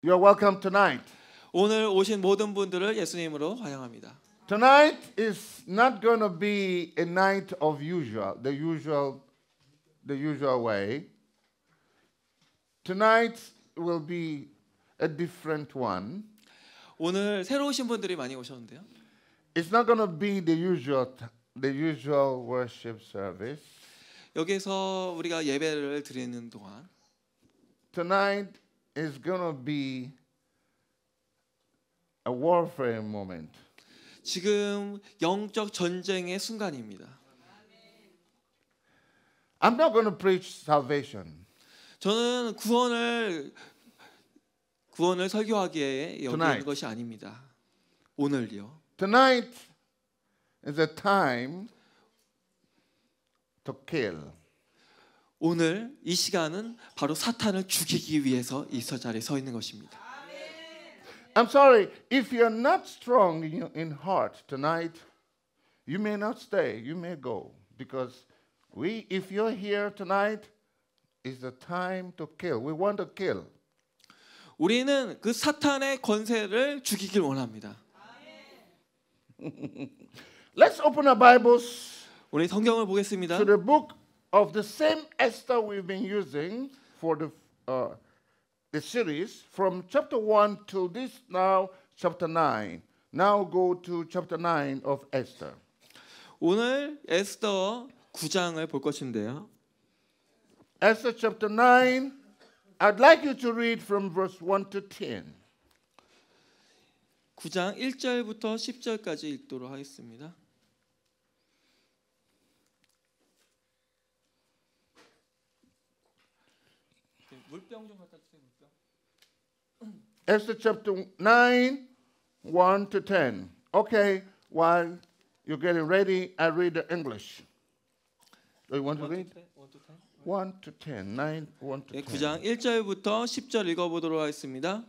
You are welcome tonight. 오늘 오신 모든 분들을 예수님으로 환영합니다. Tonight is not going to be a night of usual, the usual, the usual way. Tonight will be a different one. 오늘 새로 오신 분들이 많이 오셨는데요. It's not going to be the usual, the usual worship service. 여기서 우리가 예배를 드리는 동안. Tonight is going to be a warfare moment. 지금 영적 전쟁의 순간입니다. I'm not going to preach salvation. 저는 구원을 구원을 설교하기에 여기는 것이 아닙니다. 오늘요. Tonight is a time to kill. 오늘 이 시간은 바로 사탄을 죽이기 위해서 이 자리에 서 있는 것입니다. I'm sorry if you're not strong in, in heart tonight, you may not stay, you may go because we if you're here tonight is the time to kill. We want to kill. 우리는 그 사탄의 권세를 죽이길 원합니다. Let's open our Bibles. 우리 성경을 보겠습니다. To the book of the same Esther we've been using for the, uh, the series from chapter 1 till this now, chapter 9. Now go to chapter 9 of Esther. 오늘 에스더 9장을 볼 것인데요. Esther chapter 9 I'd like you to read from verse 1 to 10. 9장 1절부터 10절까지 읽도록 하겠습니다. 물병 좀 갖다 주세요. 물병. Esther chapter 9, 1 to 10. Okay, while you're getting ready, I read the English. Do you want to read? 1 to 10. 1 to 10. 9, 1 to 10. 9장 1절부터 10절 읽어보도록 하겠습니다.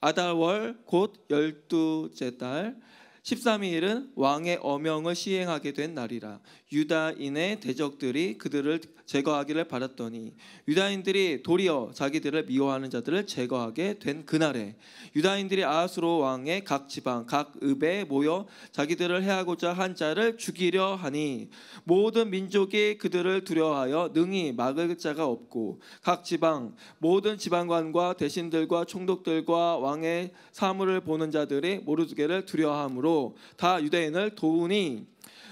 아달월 곧 열두째 달 13일은 왕의 어명을 시행하게 된 날이라 유다인의 대적들이 그들을 제거하기를 바랐더니 유다인들이 도리어 자기들을 미워하는 자들을 제거하게 된 그날에 유다인들이 아하수로 왕의 각 지방 각 읍에 모여 자기들을 해하고자 한 자를 죽이려 하니 모든 민족이 그들을 두려워하여 능히 막을 자가 없고 각 지방 모든 지방관과 대신들과 총독들과 왕의 사물을 보는 자들이 모르드게를 두려워함으로 다 유대인을 도우니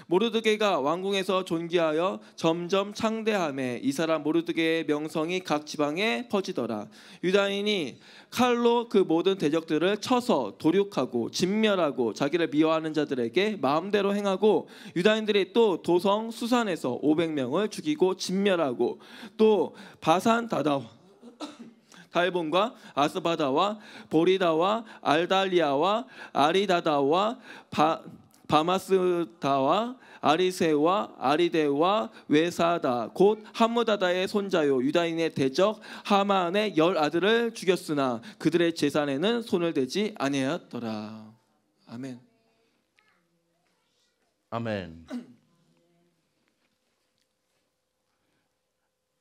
모르드게가 왕궁에서 존귀하여 점점 창대함에 이 사람 모르드게의 명성이 각 지방에 퍼지더라. 유다인이 칼로 그 모든 대적들을 쳐서 도륙하고 진멸하고 자기를 미워하는 자들에게 마음대로 행하고 유다인들이 또 도성 수산에서 500명을 죽이고 진멸하고 또 바산 다다와 본과 아스바다와 보리다와 알달리아와 아리다다와 바 바마스다와 아리세와 아리데와 외사다 곧 함무다다의 손자요 유다인의 대적 하만의 열 아들을 죽였으나 그들의 재산에는 손을 대지 아니하였더라. 아멘. 아멘.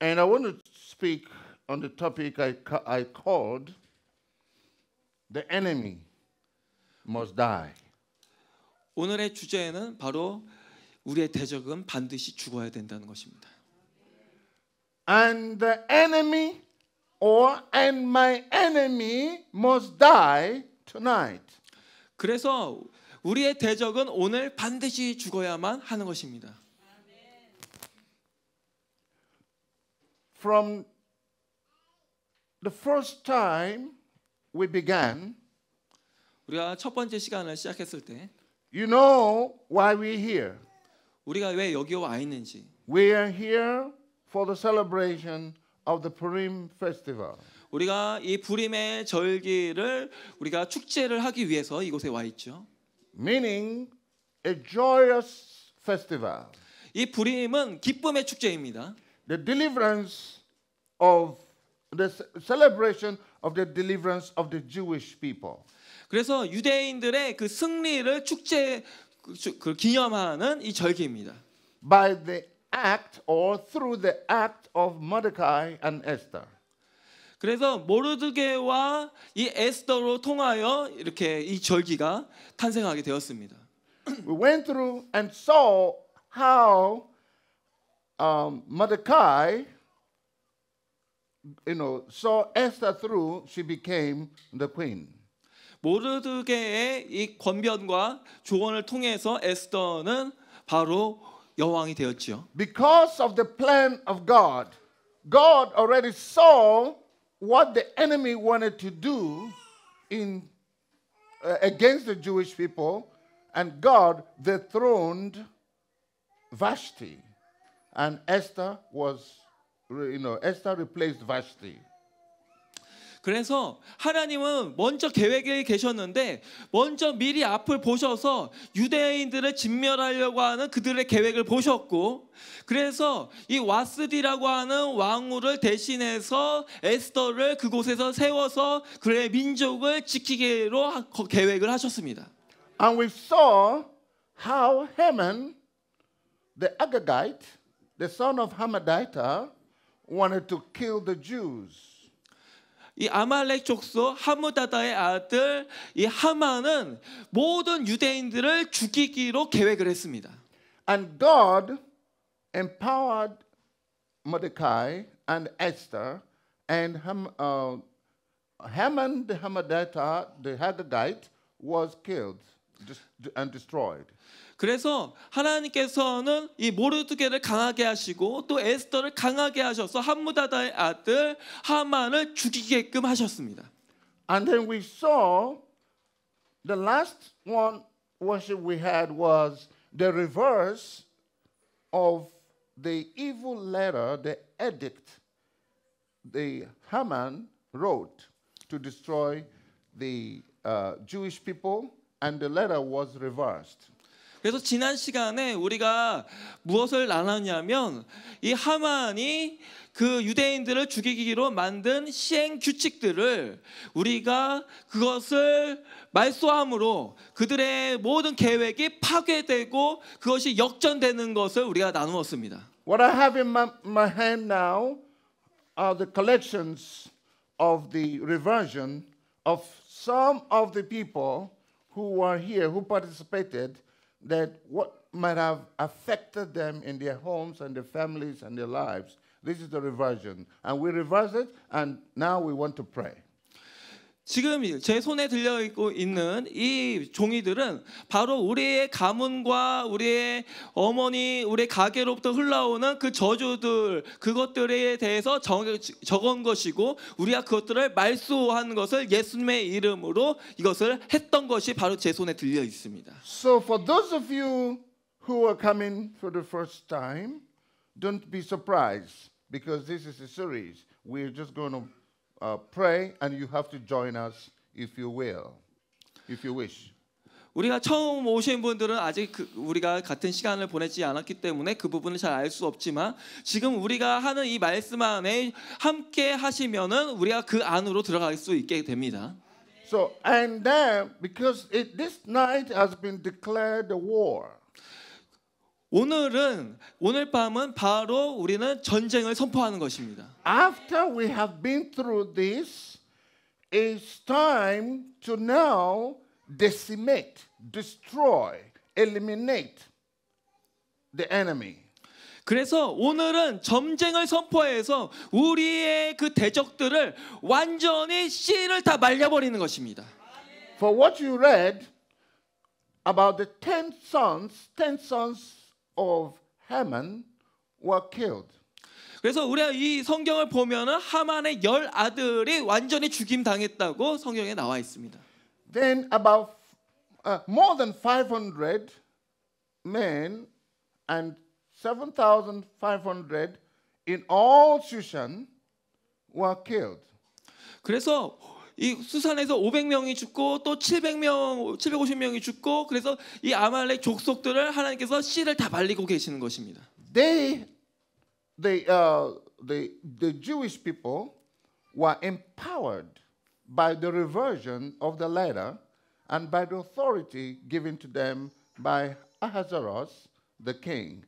And I want to speak on the topic I, I called The Enemy Must Die. 오늘의 주제는 에 바로 우리의 대적은 반드시 죽어야 된다는 것입니다. And the enemy or and my enemy must die tonight. 그래서 우리의 대적은 오늘 반드시 죽어야만 하는 것입니다. From the first time we began 우리가 첫 번째 시간을 시작했을 때 You know why we're here. 우리가 왜 여기 와 있는지. We are here for the celebration of the Purim festival. 우리가 이 부림의 절기를 우리가 축제를 하기 위해서 이곳에 와 있죠. Meaning a joyous festival. 이 부림은 기쁨의 축제입니다. The deliverance of the celebration of the deliverance of the Jewish people. 그래서 유대인들의 그 승리를 축제 그 기념하는 이 절기입니다. By the act or through the act of Mordecai and Esther. 그래서 모르드게와 이 에스더로 통하여 이렇게 이 절기가 탄생하게 되었습니다. We went through and saw how um, Mordecai, you know, saw Esther through. She became the queen. 모르드게의 이 권변과 조언을 통해서 에스더는 바로 여왕이 되었지요. Because of the plan of God, God already saw what the enemy wanted to do in uh, against the Jewish people, and God dethroned Vashti, and Esther was, you know, Esther replaced Vashti. 그래서 하나님은 먼저 계획에 계셨는데 먼저 미리 앞을 보셔서 유대인들을 진멸하려고 하는 그들의 계획을 보셨고 그래서 이 와스디라고 하는 왕후를 대신해서 에스더를 그곳에서 세워서 그의 민족을 지키기로 계획을 하셨습니다. And we saw how Haman the Agagite the son of Hamadita wanted to kill the Jews. 이 아말렉 족속 하무다다의 아들 이 하만은 모든 유대인들을 죽이기로 계획을 했습니다. And God empowered Mordecai and Esther and Ham, uh, Haman the Hamadata the Haggagite was killed and destroyed. 그래서 하나님께서는 이 모르드게를 강하게 하시고 또 에스더를 강하게 하셔서 아들 하만을 죽이게끔 하셨습니다. And then we saw the last one worship we had was the reverse of the evil letter, the edict the Haman wrote to destroy the uh, Jewish people, and the letter was reversed. 그래서 지난 시간에 우리가 무엇을 나눴냐면 이 하만이 그 유대인들을 죽이기로 만든 시행 규칙들을 우리가 그것을 말소함으로 그들의 모든 계획이 파괴되고 그것이 역전되는 것을 우리가 나누었습니다. What I have in my, my hand now are the collections of the reversion of some of the people who were here who participated that what might have affected them in their homes and their families and their lives, this is the reversion. And we reverse it, and now we want to pray. 지금 제 손에 들려 있고 있는 이 종이들은 바로 우리의 가문과 우리의 어머니, 우리 가게로부터 흘러오는 그 저주들 그것들에 대해서 적은 것이고 우리가 그것들을 말소한 것을 예수님의 이름으로 이것을 했던 것이 바로 제 손에 들려 있습니다. So for those of you who are coming for the first time, don't be surprised because this is a series. We're just going to uh, pray and you have to join us if you will, if you wish. 우리가 처음 오신 분들은 아직 그 우리가 같은 시간을 보내지 않았기 때문에 그 부분을 잘 알 수 없지만 지금 우리가 하는 이 말씀 안에 함께 하시면은 우리가 그 안으로 들어갈 수 있게 됩니다. So and then because it, this night has been declared a war. 오늘은 오늘 밤은 바로 우리는 전쟁을 선포하는 것입니다. After we have been through this, it's time to now decimate, destroy, eliminate the enemy. 그래서 오늘은 점쟁을 선포해서 우리의 그 대적들을 완전히 씨를 다 말려버리는 것입니다. For what you read about the ten sons, ten sons of Haman were killed. 그래서 우리가 이 성경을 보면은 하만의 열 아들이 완전히 죽임 당했다고 성경에 나와 있습니다. Then about uh, more than 500 men and 7,500 in all Shushan were killed. 그래서 이 수산에서 500명이 죽고 또 700명, 750명이 죽고 그래서 이 아말렉 족속들을 하나님께서 씨를 다 계시는 것입니다. They, they, uh, the the Jewish people were empowered by the reversion of the letter and by the authority given to them by Ahasuerus, the king,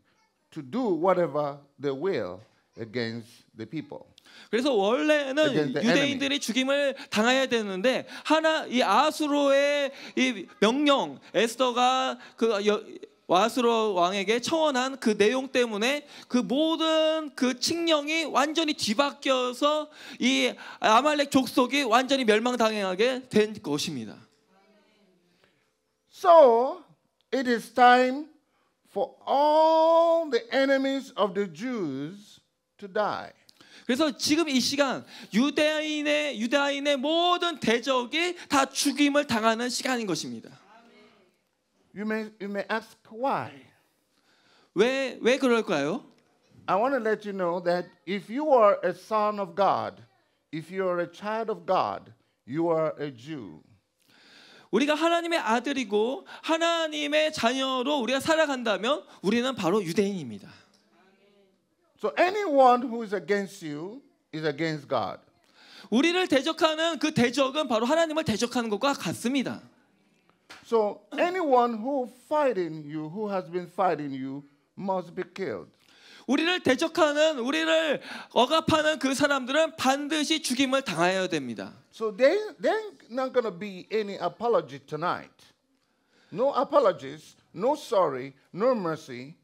to do whatever they will against the people. 그래서 원래는 유대인들이 죽임을 당해야 되는데 하나 이 아수로의 이 명령 에스더가 그 여, 와스로 왕에게 청원한 그 내용 때문에 그 모든 그 칙령이 완전히 뒤바뀌어서 이 아말렉 족속이 완전히 멸망당하게 된 것입니다. So it is time for all the enemies of the Jews to die. 그래서 지금 이 시간 유대인의 유대인의 모든 대적이 다 죽임을 당하는 시간인 것입니다. You may you may ask why. 왜 왜 그럴까요? I want to let you know that if you are a son of God, if you are a child of God, you are a Jew. 우리가 하나님의 아들이고 하나님의 자녀로 우리가 살아간다면 우리는 바로 유대인입니다. So anyone who is against you is against God. 우리를 대적하는 그 대적은 바로 하나님을 대적하는 것과 같습니다. So anyone who fighting you, who has been fighting you, must be killed. 우리를 대적하는 우리를 억압하는 그 사람들은 반드시 죽임을 당하여야 됩니다. So there, they're not going to be any apology tonight. No apologies, no sorry, no mercy.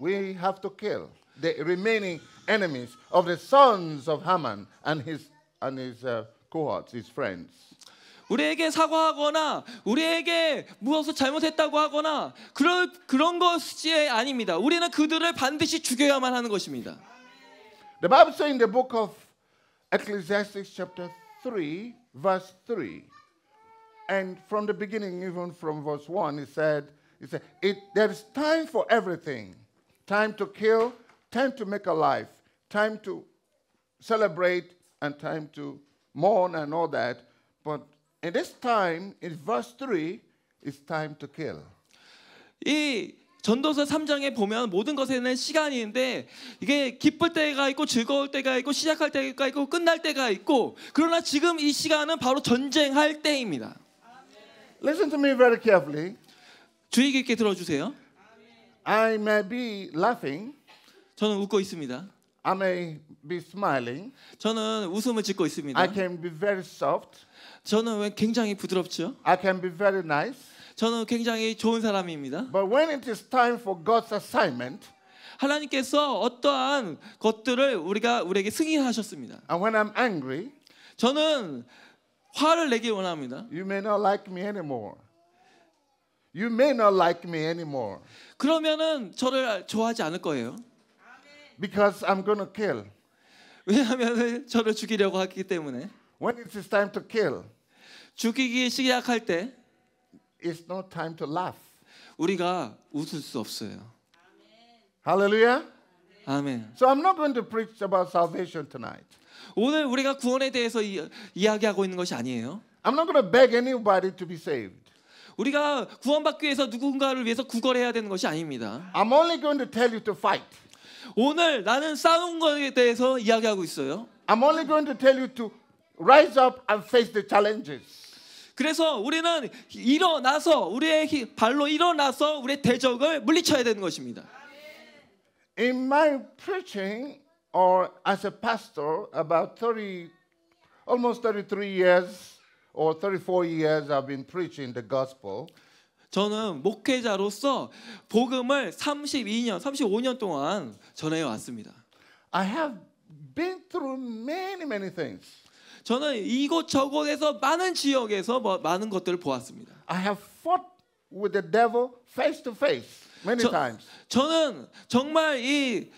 We have to kill the remaining enemies of the sons of Haman and his, and his uh, cohorts, his friends. 우리에게 사과하거나 우리에게 무엇을 잘못했다고 하거나 그런 그런 것이 아닙니다. 우리는 그들을 반드시 죽여야만 하는 것입니다. The Bible says in the book of Ecclesiastes chapter 3 verse 3 and from the beginning even from verse 1 it said it said it, there is time for everything. Time to kill, time to make a life, time to celebrate, and time to mourn and all that. But in this time, in verse 3, it's time to kill. 이 전도서 3장에 보면 모든 것에는 시간인데 이게 기쁠 때가 있고 즐거울 때가 있고 시작할 때가 있고 끝날 때가 있고 그러나 지금 이 시간은 바로 전쟁할 때입니다. Listen to me very carefully. 주의 깊게 들어주세요. I may be laughing. 저는 웃고 있습니다. I may be smiling. 저는 웃음을 짓고 있습니다. I can be very soft. 저는 굉장히 부드럽죠. I can be very nice. 저는 굉장히 좋은 사람입니다. But when it is time for God's assignment, 하나님께서 어떠한 것들을 우리가 우리에게 승인하셨습니다. And when I'm angry, 저는 화를 내기 원합니다. You may not like me anymore. You may not like me anymore. 그러면은 저를 좋아하지 않을 거예요. Because I'm going to kill. 왜냐하면 저를 죽이려고 하기 때문에. When it is time to kill. 죽이기 시작할 때. It's no time to laugh. 우리가 웃을 수 없어요. Hallelujah. 아멘. So I'm not going to preach about salvation tonight. 오늘 우리가 구원에 대해서 이, 이야기하고 있는 것이 아니에요. I'm not going to beg anybody to be saved. 우리가 구원받기 위해서 누군가를 위해서 구걸해야 되는 것이 아닙니다. I'm only going to tell you to fight. 오늘 나는 싸운 거에 대해서 이야기하고 있어요. I'm only going to tell you to rise up and face the challenges. 그래서 우리는 일어나서 우리의 발로 일어나서 우리의 대적을 물리쳐야 되는 것입니다. In my preaching or as a pastor about 30 almost 33 years or 34 years I've been preaching the gospel. 저는 목회자로서 복음을 32년, 35년 동안 전해 왔습니다. I have been through many many things. 저는 이곳저곳에서 많은 지역에서 많은 것들을 보았습니다. I have fought with the devil face to face many 저, times. 저는 정말 이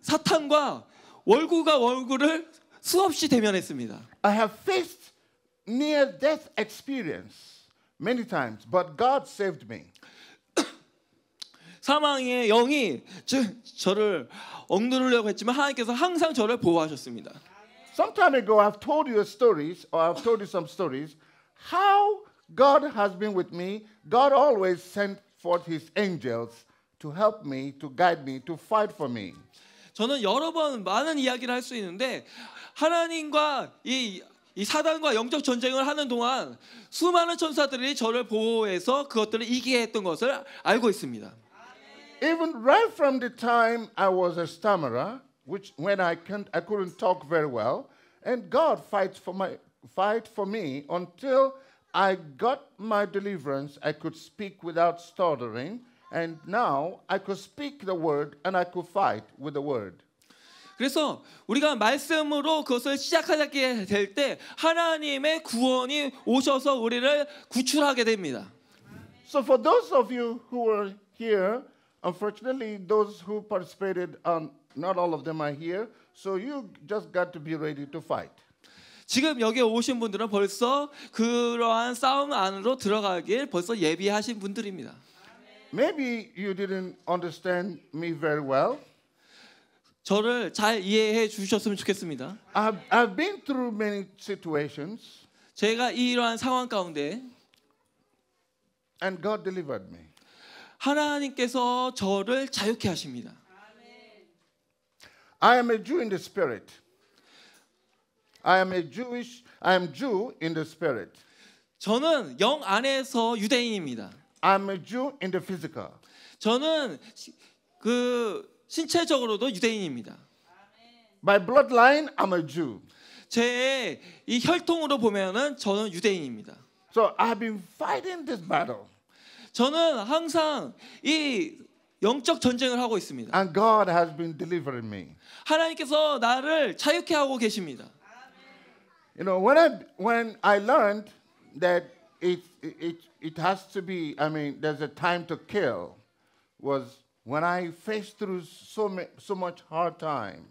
사탄과 월구가 월구를 수없이 대면했습니다. I have faced near death experience. many times, but God saved me. 사망의 영이 저, 저를 억누르려고 했지만 하나님께서 항상 저를 보호하셨습니다. Some time ago I've told you stories or I've told you some stories how God has been with me. God always sent forth his angels to help me, to guide me, to fight for me. 저는 여러 번 많은 이야기를 할 수 있는데 하나님과 이이 사단과 영적 전쟁을 하는 동안 수많은 천사들이 저를 보호해서 그것들을 이기게 했던 것을 알고 있습니다. Even right from the time I was a stammerer, which when I can I couldn't talk very well, and God fights for my fight for me until I got my deliverance. I could speak without stuttering, and now I could speak the word and I could fight with the word. 그래서 우리가 말씀으로 그것을 시작하게 될 때 하나님의 구원이 오셔서 우리를 구출하게 됩니다. So for those of you who were here, unfortunately those who participated um, not all of them are here. So you just got to be ready to fight. 지금 여기 오신 분들은 벌써 그러한 싸움 안으로 들어가길 벌써 예비하신 분들입니다. Maybe you didn't understand me very well. 저를 잘 이해해 주셨으면 좋겠습니다. I've, I've been through many situations 제가 이러한 상황 가운데 and God delivered me. 하나님께서 저를 자유케 하십니다. I am a Jew in the spirit. I am a Jewish. I am Jew in the spirit. 저는 영 안에서 유대인입니다. I'm a Jew in the physical. 저는 시- 그 신체적으로도 유대인입니다. By bloodline, I'm a Jew. 제 이 혈통으로 보면은 저는 유대인입니다. So I've been fighting this battle. 저는 항상 이 영적 전쟁을 하고 있습니다. And God has been delivering me. 하나님께서 나를 자유케 하고 계십니다. You know, when I when I learned that it it it has to be, I mean, there's a time to kill was when I faced through so, so much hard time,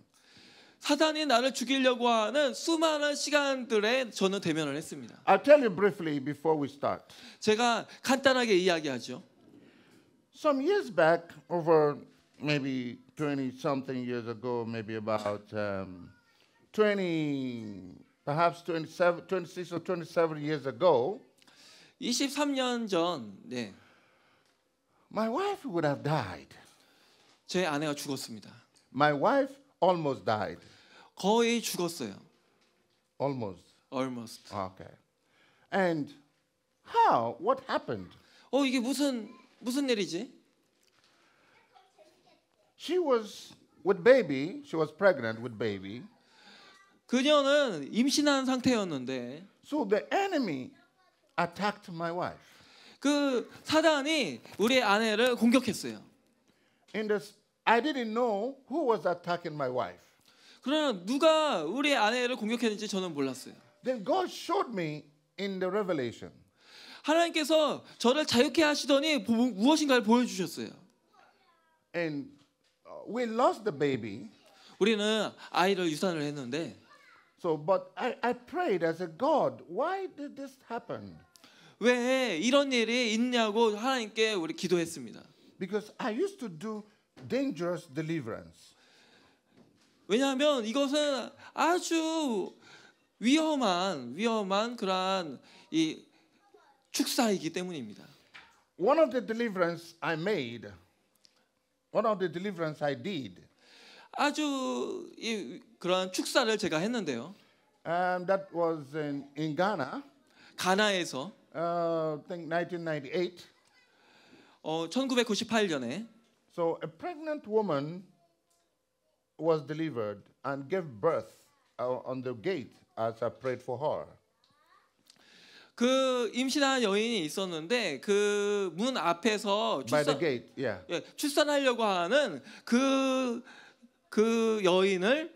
사단이 나를 죽이려고 하는 수많은 시간들에 저는 대면을 했습니다. I'll tell you briefly before we start. 제가 간단하게 이야기하죠. Some years back, over maybe 20 something years ago, maybe about um, 20, perhaps 27, 26 or 27 years ago, 23년 전, 네, my wife would have died. 제 아내가 죽었습니다. My wife almost died. 거의 죽었어요. Almost. Almost. Okay. And how? What happened? 어 이게 무슨 무슨 일이지? She was with baby. She was pregnant with baby. 그녀는 임신한 상태였는데. So the enemy attacked my wife. 그 사단이 우리 아내를 공격했어요. In the I didn't know who was attacking my wife. 그러나 누가 우리 아내를 공격했는지 저는 몰랐어요. Then God showed me in the revelation. 하나님께서 저를 자유케 하시더니 무엇인가를 보여주셨어요. And we lost the baby. 우리는 아이를 유산을 했는데. So, but I, I prayed. I said, God, why did this happen? 왜 이런 일이 있냐고 하나님께 우리 기도했습니다. Because I used to do dangerous deliverance. 왜냐하면 이것은 아주 위험한 위험한 그러한 이 축사이기 때문입니다. One of the deliverance I made, one of the deliverance I did. 아주 이 그런 축사를 제가 했는데요. Um, that was in, in Ghana. 가나에서. Uh, I think 1998. 어 1998년에. So a pregnant woman was delivered and gave birth uh, on the gate as I prayed for her. 그 임신한 여인이 있었는데 그 문 앞에서 출산, gate, yeah. 예, 출산하려고 하는 그, 그 여인을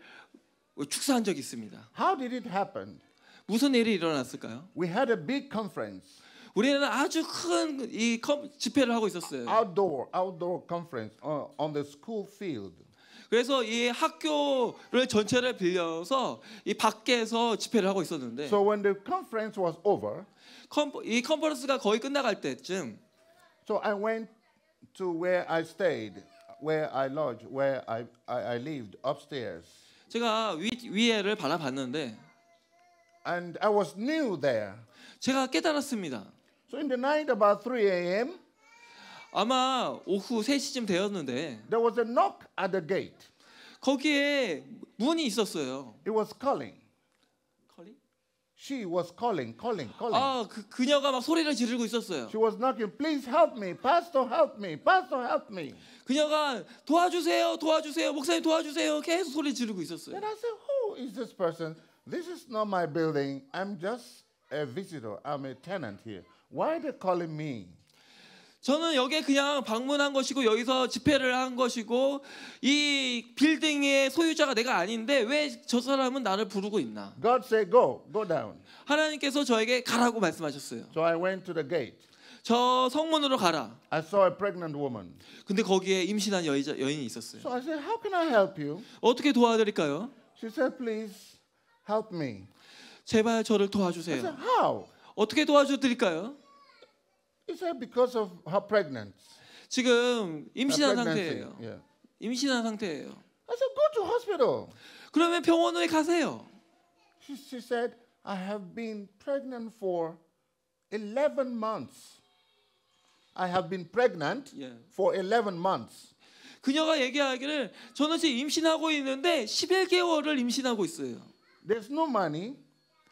축사한 적이 있습니다. How did it happen? 무슨 일이 일어났을까요? We had a big conference. 우리는 아주 큰이 집회를 하고 있었어요. Outdoor, outdoor conference on, on the school field. 그래서 이 학교를 전체를 빌려서 이 밖에서 집회를 하고 있었는데. So when the conference was over, 컴, 이 컨퍼런스가 거의 끝나갈 때쯤. So I went to where I stayed, where I lodged, where I I, I lived upstairs. 제가 위, 위에를 바라봤는데. And I was new there. 제가 깨달았습니다. So in the night about 3 a.m. 아마 오후 3시쯤 되었는데 there was a knock at the gate. 거기에 문이 있었어요. It was calling. calling? She was calling, calling, calling. 아, 그 그녀가 막 소리를 지르고 있었어요. She was knocking, please help me, pastor help me, pastor help me. 그녀가 도와주세요, 도와주세요, 목사님 도와주세요, 계속 소리 지르고 있었어요. And I said, who is this person? This is not my building. I'm just a visitor. I'm a tenant here. Why they calling me? 저는 여기에 그냥 방문한 것이고 여기서 집회를 한 것이고 이 빌딩의 소유자가 내가 아닌데 왜 저 사람은 나를 부르고 있나? God s a i "Go, go down." 하나님께서 저에게 가라고 말씀하셨어요. So I went to the gate. 저 성문으로 가라. I saw a pregnant woman. 근데 거기에 임신한 여 여인이 있었어요. So I said, "How can I help you?" 어떻게 도와드릴까요? She said, "Please help me." 제발 저를 도와주세요. I said, "How?" 어떻게 도와줘 드릴까요? He said because of her pregnancy. 지금 임신한 상태예요. Yeah. 임신한 상태예요. I said go to hospital. 그러면 병원에 가세요. She, she said I have been pregnant for 11 months. I have been pregnant yeah. for 11 months. 그녀가 얘기하기를 저는 지금 임신하고 있는데 11개월을 임신하고 있어요. There's no money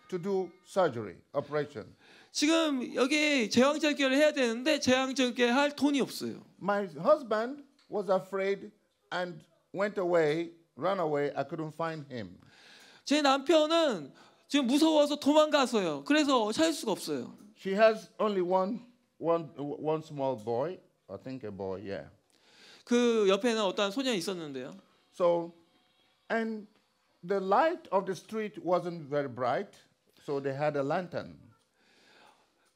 to do surgery operation. 지금 여기 재앙절개를 해야 되는데 재앙절개할 돈이 없어요. My husband was afraid and went away, ran away. I couldn't find him. 제 남편은 지금 무서워서 도망가서요. 그래서 찾을 수가 없어요. She has only one one one small boy. I think a boy. Yeah. 그 옆에는 어떤 소년이 있었는데요. So and the light of the street wasn't very bright, so they had a lantern.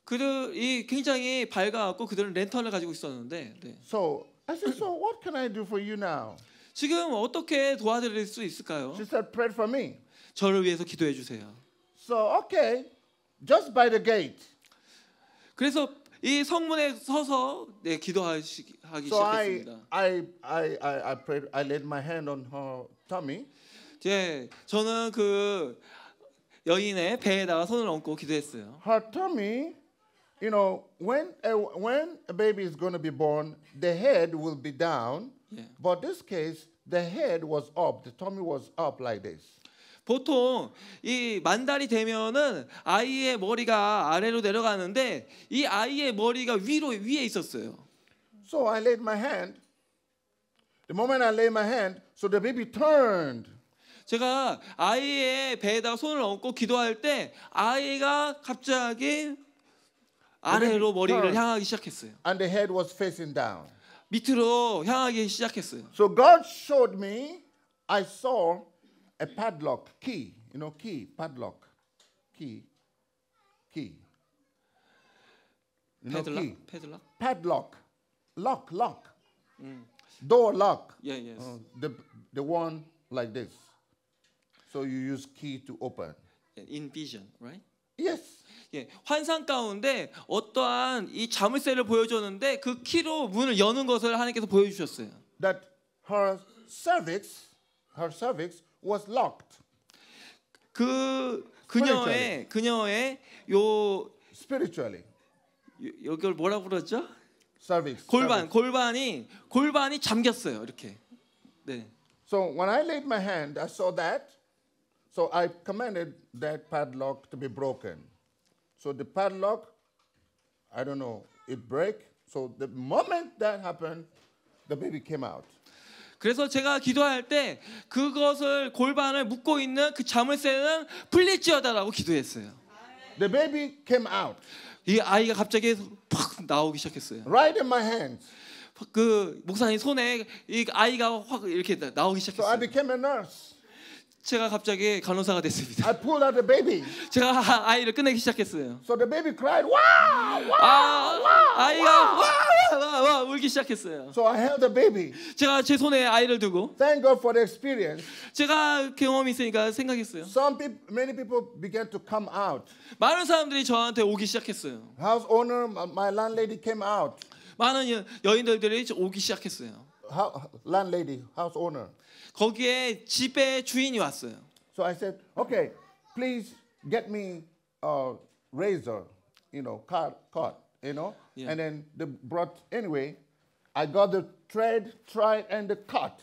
그들이 굉장히 밝아갖고 그들은 랜턴을 가지고 있었는데. 네. So I said, so what can I do for you now? 지금 어떻게 도와드릴 수 있을까요? She said, pray for me. 저를 위해서 기도해 주세요. So okay, just by the gate. 그래서 이 성문에 서서 네, 기도하기 so 시작했습니다. I, I, I, I, prayed, I laid my hand on her tummy. 예, 저는 그 여인의 배에다가 손을 얹고 기도했어요. Her tummy you know, when a, when a baby is going to be born, the head will be down. Yeah. But this case, the head was up. The tummy was up like this. 보통 이 만달이 되면은 아이의 머리가 아래로 내려가는데 이 아이의 머리가 위로 위에 있었어요. So I laid my hand. The moment I laid my hand, so the baby turned. 제가 아이의 배에다가 손을 얹고 기도할 때 아이가 갑자기 아래로 머리를 향하기 시작했어요. And the head was facing down. 밑으로 향하기 시작했어요. So God showed me, I saw a padlock key, you know, key, padlock, key, key. You know, padlock, key. padlock, padlock, lock, lock, mm. door lock. Yeah, yes. Uh, the the one like this. So you use key to open. In vision, right? Yes. 예, 환상 가운데 어떠한 이 자물쇠를 보여줬는데 그 키로 문을 여는 것을 하나님께서 보여주셨어요. That her cervix, her cervix was locked. 그 그녀의 그녀의 요 spiritually 여기를 뭐라 그러죠? cervix. 골반 골반이 골반이 잠겼어요. 이렇게. 네. So when I laid my hand, I saw that. So I commanded that padlock to be broken. So the padlock, I don't know, it break. So the moment that happened, the baby came out. 그래서 제가 기도할 때 그것을 골반을 묶고 있는 그 자물쇠는 풀릴지어다라고 기도했어요. The baby came out. 이 아이가 갑자기 팍 나오기 시작했어요. Right in my hands. 그 목사님 손에 이 아이가 확 이렇게 나오기 시작했어요. So I became a nurse. 제가 갑자기 간호사가 됐습니다. I pulled out the baby. 제가 아이를 끝내기 시작했어요. So the baby cried, wow, wow, 아, wow, 아이가 wow. 와, 와, 와 울기 시작했어요. So I held the baby. 제가 제 손에 아이를 두고. Thank God for the experience. 제가 경험이 있으니까 생각했어요. Some people, many people began to come out. 많은 사람들이 저한테 오기 시작했어요. House owner, my landlady came out. 많은 여, 여인들이 오기 시작했어요. landlady, house owner. 거기에 집의 주인이 왔어요. So I said, okay, please get me a razor, you know, cut, cut, you know. Yeah. And then they brought anyway. I got the thread, thread, and the cut.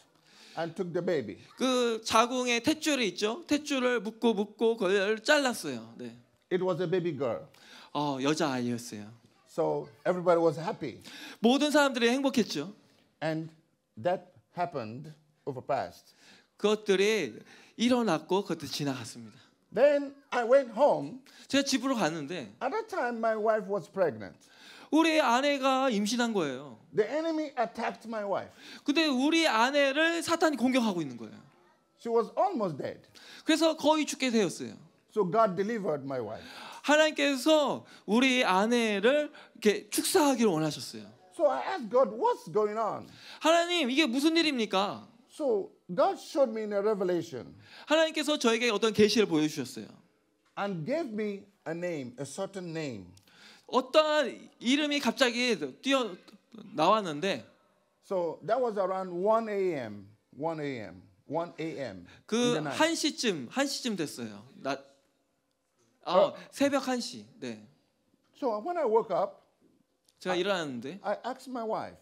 And took the baby. 그 자궁에 탯줄이 있죠. 탯줄을 묶고 묶고 그걸 잘랐어요. 네. It was a baby girl. 어 여자 아이였어요. So everybody was happy. 모든 사람들이 행복했죠. And that happened over past. 그것들이 일어났고 그것들 지나갔습니다. Then I went home. 제가 집으로 갔는데 at that time my wife was pregnant. 우리 아내가 임신한 거예요. The enemy attacked my wife. 근데 우리 아내를 사탄이 공격하고 있는 거예요. She was almost dead. 그래서 거의 죽게 되었어요. So God delivered my wife. 하나님께서 우리 아내를 이렇게 축사하기를 원하셨어요. So I asked God, what's going on? 하나님, 이게 무슨 일입니까? So God showed me in a revelation. 하나님께서 저에게 어떤 계시를 보여 주셨어요. And gave me a name, a certain name. 어떤 이름이 갑자기 뛰어 나왔는데 So that was around 1 a.m. 1 a.m. 1 a.m. 그 1시쯤 1시쯤 됐어요. 나 아, 새벽 1시. 네. So when I woke up 제가 일어났는데 I asked my wife,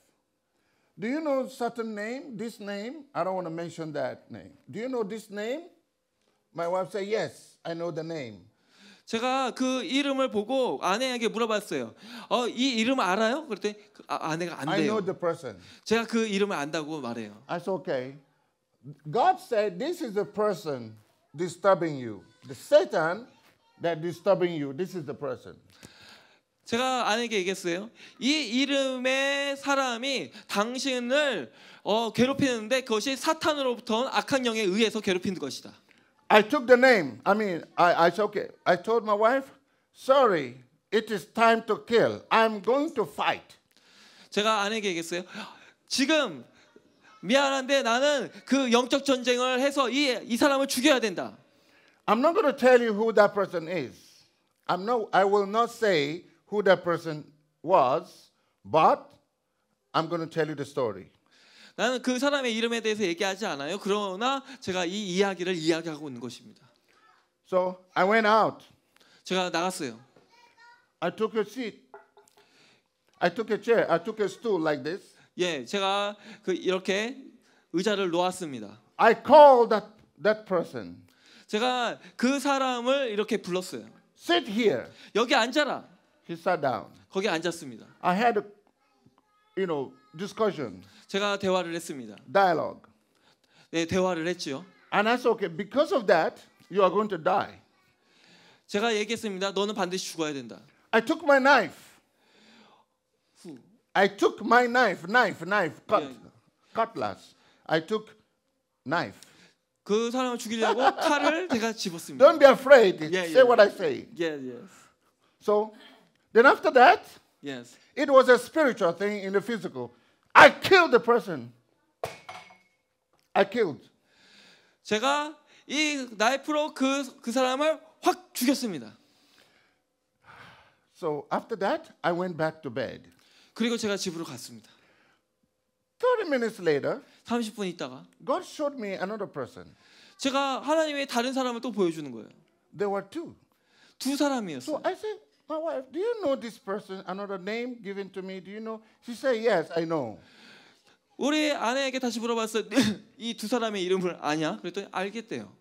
Do you know certain name? This name? I don't want to mention that name. Do you know this name? My wife said, Yes, I know the name. 제가 그 이름을 보고 아내에게 물어봤어요. 어, 이 이름 알아요? 그랬더니 아, 아내가 안 돼요. I know the person. 제가 그 이름을 안다고 말해요. I said, okay. God said this is the person disturbing you. The Satan that disturbing you. This is the person. 제가 아내에게 얘기했어요. 이 이름의 사람이 당신을 어, 괴롭히는데 그것이 사탄으로부터 악한 영에 의해서 괴롭히는 것이다. I took the name. I mean, I, I said, okay. I told my wife, sorry, it is time to kill. I'm going to fight. 제가 아내에게 얘기했어요. 지금 미안한데 나는 그 영적 전쟁을 해서 이, 이 사람을 죽여야 된다. I'm not going to tell you who that person is. I'm not. I will not say who that person was, but I'm going to tell you the story. 나는 그 사람의 이름에 대해서 얘기하지 않아요. 그러나 제가 이 이야기를 이야기하고 있는 것입니다. So I went out. 제가 나갔어요. I took a seat. I took a chair. I took a stool like this. 예, 제가 그 이렇게 의자를 놓았습니다. I called that that person. 제가 그 사람을 이렇게 불렀어요. Sit here. 여기 앉아라. He sat down. 거기 앉았습니다. I had a, you know, discussion. 제가 대화를 했습니다. Dialogue. 네, 대화를 했지요. And I said, okay, because of that, you are going to die. 제가 얘기했습니다. 너는 반드시 죽어야 된다. I took my knife. I took my knife, knife, knife, cut, cutlass. I took knife. 그 사람을 죽이려고 칼을 제가 집었습니다. Don't be afraid. Yeah, say what I say. Yeah, yes. So Then after that, yes, it was a spiritual thing in the physical. I killed the person. I killed. 제가 이 나이프로 그, 그 사람을 확 죽였습니다. So after that, I went back to bed. 그리고 제가 집으로 갔습니다. 30 minutes later, 30분 있다가 God showed me another person. 제가 하나님의 다른 사람을 또 보여주는 거예요. There were two. 두 사람이었어요. So I said, My wife, do you know this person? Another name given to me. Do you know? She said, Yes, I know. 우리 아내에게 다시 물어봤어요. 이 두 사람의 이름을 아냐? 그랬더니 알겠대요.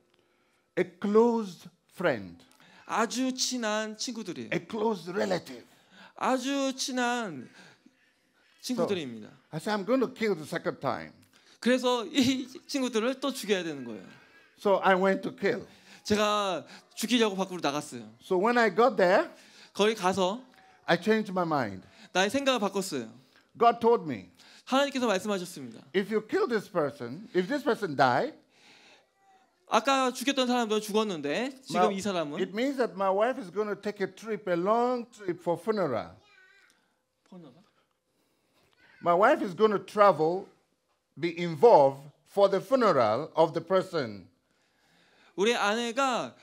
A close friend. 아주 친한 친구들이에요. A close relative. 아주 친한 친구들입니다. So, I said I'm going to kill the second time. 그래서 이 친구들을 또 죽여야 되는 거예요. So I went to kill. 제가 죽이려고 밖으로 나갔어요. So when I got there, 거기 가서 I changed my mind. 나의 생각을 바꿨어요. God told me. 하나님께서 말씀하셨습니다. If you kill this person, if this person died, 아까 죽였던 사람도 죽었는데 지금 my, 이 사람은 It means that my wife is going to take a trip, a long trip for funeral. funeral? My wife is going to travel, be involved for the funeral of the person. 우리 아내가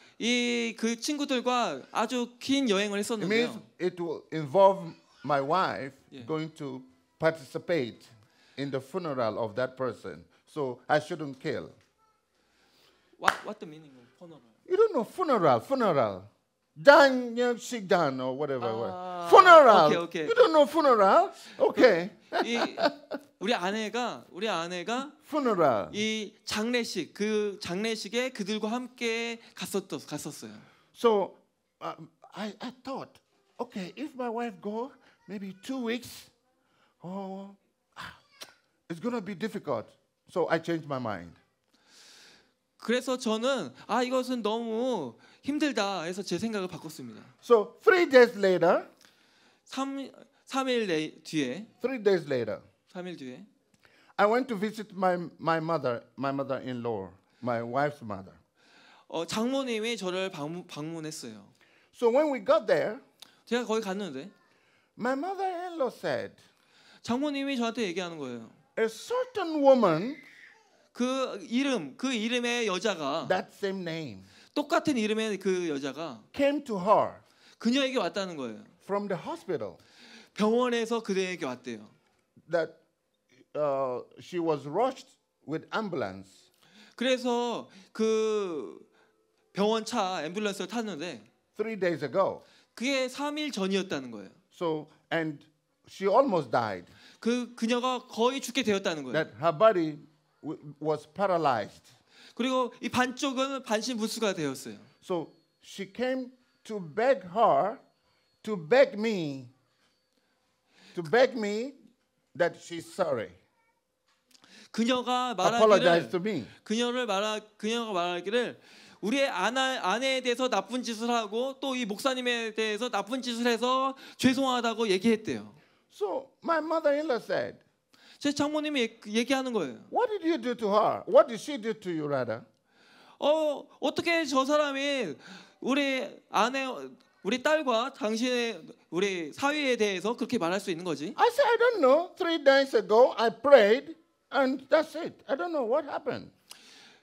친구들과 아주 긴 여행을 It means 했었는데요. it will involve my wife going to participate in the funeral of that person. So I shouldn't kill. What what the meaning of funeral? You don't know funeral, funeral. Dan, you know, sit down or whatever. 아, ah. funeral. You don't know funeral? Okay. 이 우리 아내가 우리 아내가 funeral. 이 장례식 그 장례식에 그들과 함께 갔었어요. So uh, I I thought, okay, if my wife go maybe two weeks, oh, it's gonna be difficult. So I changed my mind. 그래서 저는 아 이것은 너무 힘들다 해서 제 생각을 바꿨습니다. So three days later, 3 3일 내, 뒤에 three days later, 3일 뒤에 I went to visit my my mother, my mother-in-law, my wife's mother. 어, 장모님이 저를 방문, 방문했어요. So when we got there, 제가 거기 갔는데 my mother-in-law said 장모님이 저한테 얘기하는 거예요. A certain woman 그 이름 그 이름의 여자가 that same name 똑같은 이름의 그 여자가 came to her 그녀에게 왔다는 거예요. from the hospital 병원에서 그대에게 왔대요. that uh, she was rushed with ambulance 그래서 그 병원 차 앰뷸런스를 탔는데 3 days ago 그게 3일 전이었다는 거예요. so and she almost died 그 그녀가 거의 죽게 되었다는 거예요. that her body was paralyzed. 그리고 이 반쪽은 반신부수가 되었어요. So she came to beg her to beg me to beg me that she's sorry. 그녀가 말하기를 그녀를 말하 그녀가 말하기를 우리의 아나, 아내에 대해서 나쁜 짓을 하고 또 이 목사님에 대해서 나쁜 짓을 해서 죄송하다고 얘기했대요. So my mother-in-law said 제 장모님이 얘기하는 거예요. What did you do to her? What did she do to you, rather? 어 어떻게 저 사람이 우리 아내 우리 딸과 당신의 우리 사위에 대해서 그렇게 말할 수 있는 거지? I said I don't know. Three days ago I prayed and that's it. I don't know what happened.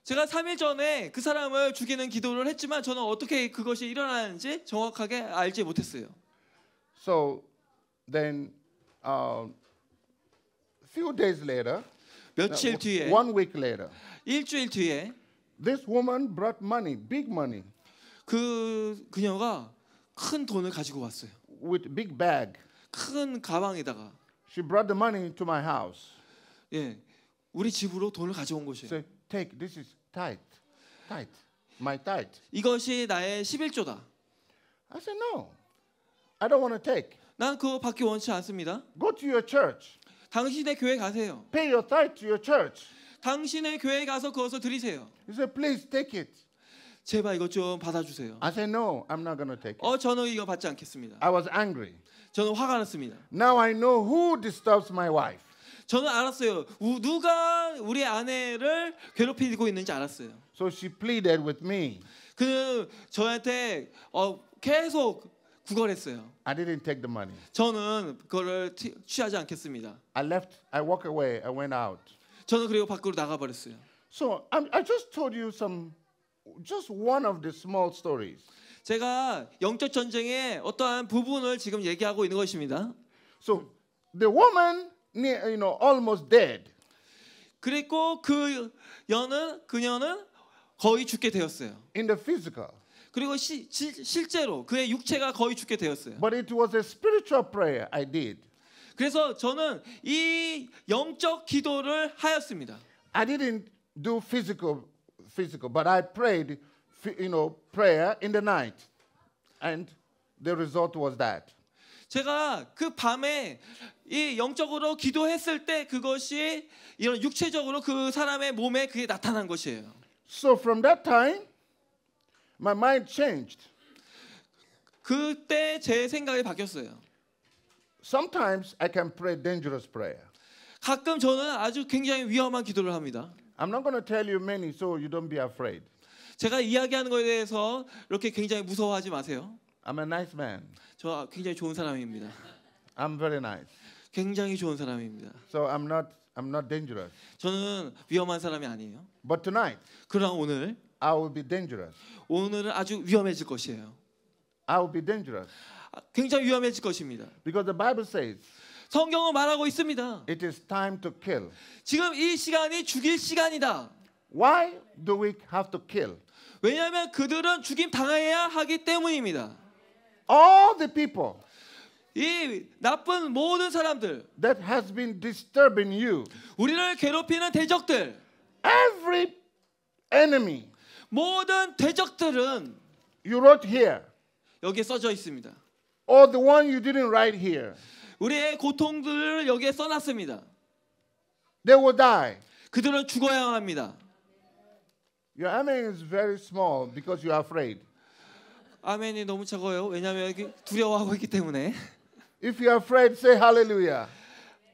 제가 3일 전에 그 사람을 죽이는 기도를 했지만 저는 어떻게 그것이 일어나는지 정확하게 알지 못했어요. So then uh, few days later, 며칠 뒤에 one week later, 일주일 뒤에 this woman brought money, big money. 그 그녀가 큰 돈을 가지고 왔어요. With big bag. 큰 가방에다가. She brought the money to my house. 예, 우리 집으로 돈을 가져온 것이에요. So, take this is tight, tight, my tight. 이것이 나의 11조다. I said no, I don't want to take. 난 그거밖에 원치 않습니다. Go to your church. 당신의 교회 가세요. Pay your tithe to your church. 당신의 교회 가서 그것을 드리세요. You say, please take it. 제발 이것 좀 받아주세요. I said no, I'm not gonna take it. 어, 저는 이거 받지 않겠습니다. I was angry. 저는 화가 났습니다. Now I know who disturbs my wife. 저는 알았어요. 우, 누가 우리 아내를 괴롭히고 있는지 알았어요. So she pleaded with me. 그 저한테 어, 계속 구걸했어요. I didn't take the money. 저는 그거를 취하지 않겠습니다. I left. I walk away. I went out. 저는 그리고 밖으로 나가 버렸어요. So I'm, I just told you some, just one of the small stories. 제가 영적 전쟁의 어떠한 부분을 지금 얘기하고 있는 것입니다. So the woman, you know, almost dead. 그리고 그 여는 그녀는 거의 죽게 되었어요. In the physical. 그리고 시, 시, 실제로 그의 육체가 거의 죽게 되었어요. But it was a spiritual prayer I did. 그래서 저는 이 영적 기도를 하였습니다. I didn't do physical physical, but I prayed, you know, prayer in the night, and the result was that. 제가 그 밤에 이 영적으로 기도했을 때 그것이 이런 육체적으로 그 사람의 몸에 그게 나타난 것이에요. So from that time, My mind changed. 그때 제 생각이 바뀌었어요. Sometimes I can pray dangerous prayer. 가끔 저는 아주 굉장히 위험한 기도를 합니다. I'm not going to tell you many so you don't be afraid. 제가 이야기하는 거에 대해서 이렇게 굉장히 무서워하지 마세요. I'm a nice man. 저 굉장히 좋은 사람입니다. I'm very nice. 굉장히 좋은 사람입니다. So I'm not I'm not dangerous. 저는 위험한 사람이 아니에요. But tonight. 그러나 오늘 I will be dangerous. 오늘은 아주 위험해질 것이에요. I will be dangerous. 굉장히 위험해질 것입니다. Because the Bible says 성경은 말하고 있습니다. It is time to kill. 지금 이 시간이 죽일 시간이다. Why do we have to kill? 왜냐하면 그들은 죽임 당해야 하기 때문입니다. All the people 이 나쁜 모든 사람들 that has been disturbing you 우리를 괴롭히는 대적들 every enemy 모든 대적들은 you wrote here. 여기에 써져 있습니다. Or the one you didn't write here. 우리의 고통들을 여기에 써놨습니다. They will die. 그들은 죽어야 합니다. Your amen is very small because you are afraid. 아멘이 너무 작아요. 왜냐하면 두려워하고 있기 때문에. If you are afraid, say hallelujah.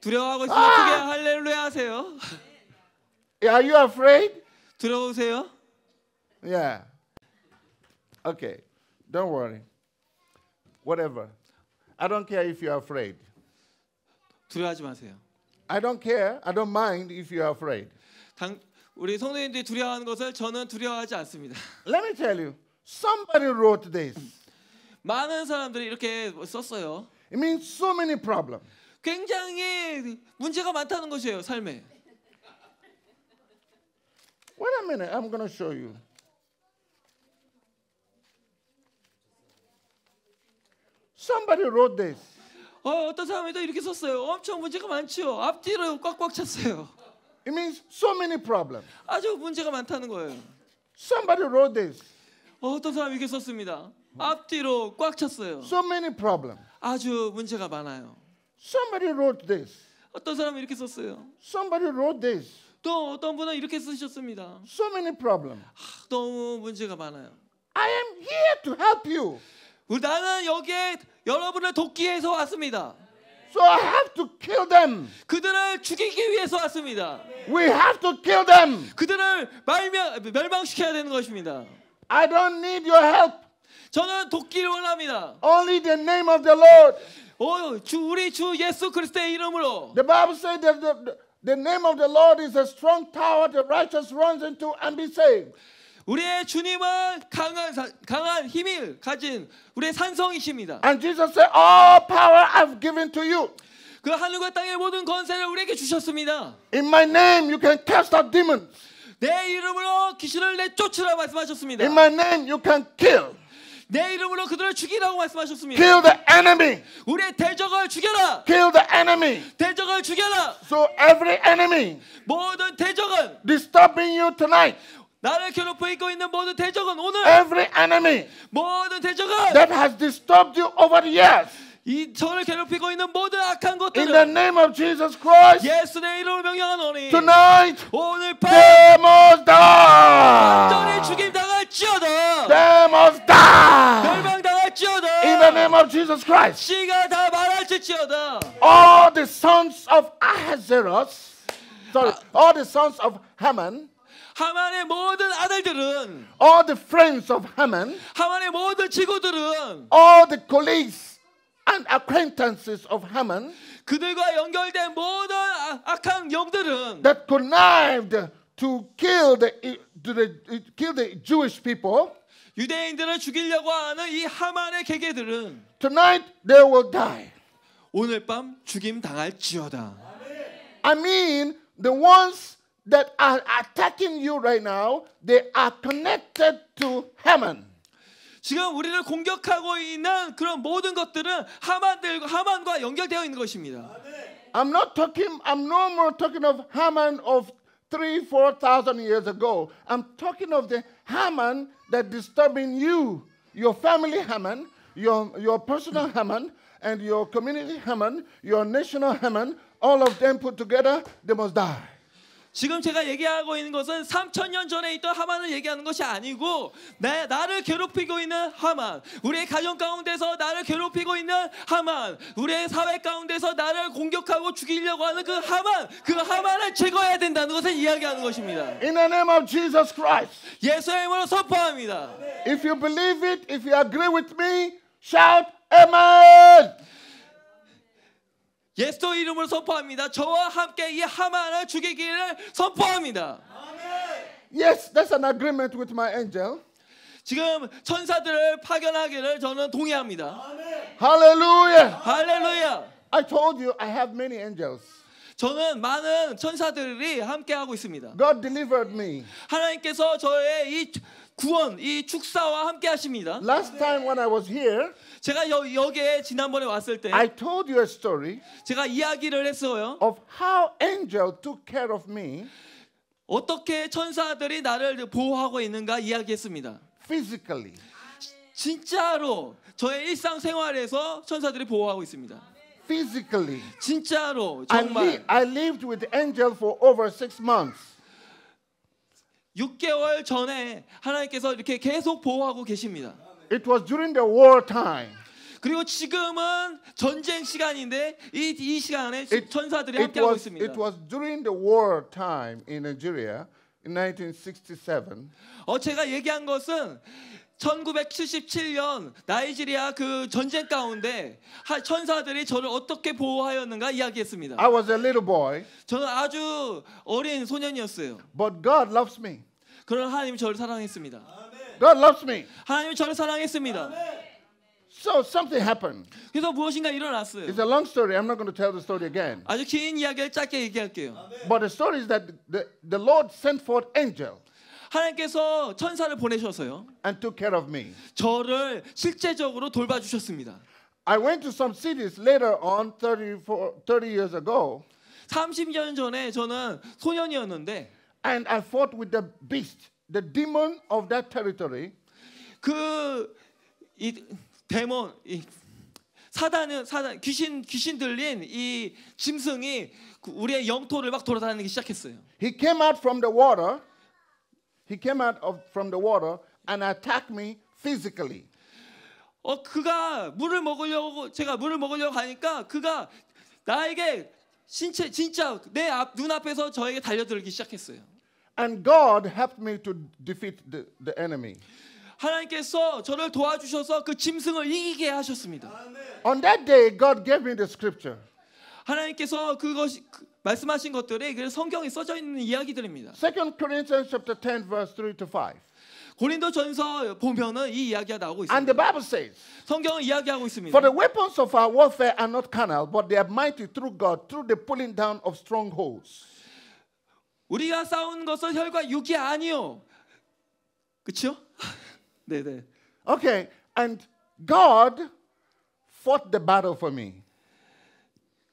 두려워하고 있으면 아! 크게 할렐루야 하세요. Are you afraid? 두려우세요? Yeah. Okay. Don't worry. Whatever. I don't care if you're afraid. 두려워하지 마세요. I don't care. I don't mind if you're afraid. 당, 우리 성도님들이 두려워하는 것을 저는 두려워하지 않습니다. Let me tell you. Somebody wrote this. 많은 사람들이 이렇게 썼어요. It means so many problems. 굉장히 문제가 많다는 것이에요, 삶에. Wait a minute. I'm going to show you. Somebody wrote this. 어, 어떤 사람이 또 이렇게 썼어요. 엄청 문제가 많죠. 앞뒤로 꽉꽉 찼어요. It means so many problems. 아주 문제가 많다는 거예요. Somebody wrote this. 어, 어떤 사람이 이렇게 썼습니다. 앞뒤로 꽉 찼어요. So many problems. 아주 문제가 많아요. Somebody wrote this. 어떤 사람이 이렇게 썼어요. Somebody wrote this. 또 어떤 분은 이렇게 쓰셨습니다. So many problems. 아, 너무 문제가 많아요. I am here to help you. 나는 여기에 여러분을 돕기 위해서 왔습니다. So I have to kill them. 그들을 죽이기 위해서 왔습니다. We have to kill them. 그들을 말면 멸망시켜야 되는 것입니다. I don't need your help. 저는 돕기를 원합니다. Only the name of the Lord. 오, 주 우리 주 예수 그리스도의 이름으로. The Bible says that the, the name of the Lord is a strong tower the righteous runs into and be saved. 우리의 주님은 강한 강한 힘을 가진 우리의 산성이십니다. And Jesus said, "All power I've given to you." 그 하늘과 땅의 모든 권세를 우리에게 주셨습니다. In my name you can cast out demons. 내 이름으로 귀신을 내쫓으라 말씀하셨습니다. In my name you can kill. 내 이름으로 그들을 죽이라고 말씀하셨습니다. Kill the enemy. 우리의 대적을 죽여라. Kill the enemy. 대적을 죽여라. So every enemy 모든 대적은 disturbing you tonight. 나를 괴롭히고 있는 모든 대적은 오늘 every enemy 모든 대적은 that has disturbed you over the years 이 저를 괴롭히고 있는 모든 악한 것들을 in the name of Jesus Christ 예수의 이름으로 명령하노니 tonight 오늘 밤 they must die 완전히 죽임 당할지어다 they must die 멸망 당할지어다 in the name of Jesus Christ 씨가 다 말할지어다 all the sons of Ahasuerus sorry all the sons of Haman 하만의 모든 아들들은 all the friends of Haman 하만의 모든 친구들은 all the colleagues and acquaintances of Haman 그들과 연결된 모든 악한 영들은 that connived to kill the to the kill the Jewish people 유대인들을 죽이려고 하는 이 하만의 계계들은 tonight they will die 오늘 밤 죽임 당할지어다 I mean the ones that are attacking you right now, they are connected to Haman. 지금 우리를 공격하고 있는 그런 모든 것들은 하만들과 하만과 연결되어 있는 것입니다. I'm not talking I'm no more talking of Haman of 3 4,000 years ago. I'm talking of the Haman that disturbing you, your family Haman, your your personal Haman and your community Haman, your national Haman, all of them put together, they must die. 지금 제가 얘기하고 있는 것은 3천년 전에 있던 하만을 얘기하는 것이 아니고 나, 나를 괴롭히고 있는 하만 우리의 가정 가운데서 나를 괴롭히고 있는 하만 우리의 사회 가운데서 나를 공격하고 죽이려고 하는 그 하만 그 하만을 제거해야 된다는 것을 이야기하는 것입니다 In the name of Jesus Christ 예수의 이름으로 선포합니다 If you believe it, if you agree with me, shout Amen 예수도 이름을 선포합니다. 저와 함께 이 하만을 죽이기를 선포합니다. Yes, that's an agreement with my angel. 지금 천사들을 파견하기를 저는 동의합니다. 할렐루야. 할렐루야. I told you I have many angels. 저는 많은 천사들이 함께 하고 있습니다. God delivered me. 하나님께서 저의 이 구원 이 축사와 함께 하십니다. Last time when I was here, 제가 여, 여기에 지난번에 왔을 때 I told you a story 제가 이야기를 했어요. of how angel took care of me 어떻게 천사들이 나를 보호하고 있는가 이야기했습니다. physically. 진짜로 저의 일상생활에서 천사들이 보호하고 있습니다. Physically. 진짜로 I, 정말 li- I lived with the angel for over six months. 6개월 전에 하나님께서 이렇게 계속 보호하고 계십니다. It was during the war time. 그리고 지금은 전쟁 시간인데 이, 이 시간에 it, 천사들이 it 함께하고 was, 있습니다. It was during the war time in Nigeria in 1967. 어 제가 얘기한 것은 1977년 나이지리아 그 전쟁 가운데 천사들이 저를 어떻게 보호하였는가 이야기했습니다. I was a little boy. 저는 아주 어린 소년이었어요. But God loves me. 그러나 하나님 저를 사랑했습니다. God loves me. 하나님 저를 사랑했습니다. 아멘. So something happened. 그래서 무엇인가 일어났어요. It's a long story. I'm not going to tell the story again. 아주 긴 이야기를 짧게 얘기할게요. But the story is that the, the Lord sent forth angel. 하나님께서 천사를 보내셔서요. And took care of me. 저를 실제적으로 돌봐주셨습니다. I went to some cities later on 34, 30 years ago. 30년 전에 저는 소년이었는데 and I fought with the beast, the demon of that territory. 그이 데몬 이 사단은 사단 귀신 귀신 들린 이 짐승이 우리의 영토를 막 돌아다니기 시작했어요. He came out from the water. He came out of, from the water and attacked me physically. 어, 그가 물을 먹으려고 제가 물을 먹으려고 가니까 그가 나에게 신체 진짜 내 앞, 눈앞에서 저에게 달려들기 시작했어요. And God helped me to defeat the, the enemy. 하나님께서 저를 도와주셔서 그 짐승을 이기게 하셨습니다. On that day God gave me the scripture. 하나님께서 그것이 말씀하신 것들이 성경에 써져 있는 이야기들입니다. 2 Corinthians chapter 10 verse 3 to 5. 고린도전서 보면은 이 이야기가 나오고 있습니다. And the Bible says, 성경은 이야기하고 있습니다. For the weapons of our warfare are not carnal, but they are mighty through God, through the pulling down of strongholds. 우리가 싸운 것은 혈과 육이 아니요. 그렇죠? 네, 네. Okay, and God fought the battle for me.